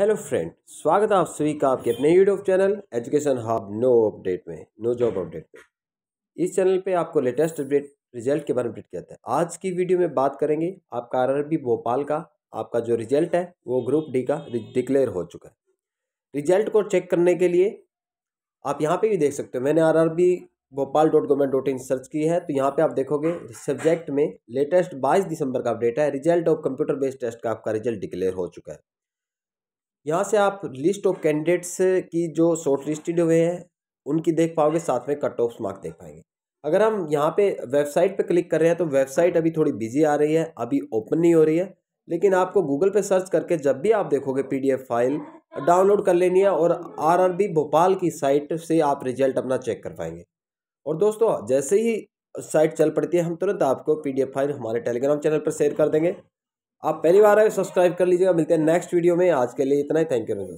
hello friend स्वागत है आप सभी का आपके अपने YouTube channel education hub no update में नो जॉब अपडेट में इस चैनल पे आपको लेटेस्ट अपडेट रिजल्ट के बारे में अपडेट किया जाता है आज की वीडियो में बात करेंगे आपका आर भोपाल का आपका जो रिजल्ट है वो ग्रुप डी का डिक्लेयर हो चुका है रिजल्ट को चेक करने के लिए आप यहाँ पर भी देख सकते हो मैंने R Bhopal dot government dot in search की है तो यहाँ पे आप देखोगे सब्जेक्ट में लेटेस्ट 22 दिसंबर का अपडेट है result of computer based test का आपका रिजल्ट डिक्लेयर हो चुका है यहाँ से आप लिस्ट ऑफ कैंडिडेट्स की जो शॉर्ट लिस्टेड हुए हैं उनकी देख पाओगे साथ में कट ऑफ मार्क देख पाएंगे अगर हम यहाँ पे वेबसाइट पे क्लिक कर रहे हैं तो वेबसाइट अभी थोड़ी बिजी आ रही है अभी ओपन नहीं हो रही है लेकिन आपको गूगल पे सर्च करके जब भी आप देखोगे पीडीएफ फाइल डाउनलोड कर लेनी है और आरआरबी भोपाल की साइट से आप रिजल्ट अपना चेक कर पाएंगे और दोस्तों जैसे ही साइट चल पड़ती है हम तुरंत आपको पी फाइल हमारे टेलीग्राम चैनल पर शेयर कर देंगे आप पहली बार आए सब्सक्राइब कर लीजिएगा मिलते हैं नेक्स्ट वीडियो में आज के लिए इतना ही थैंक यू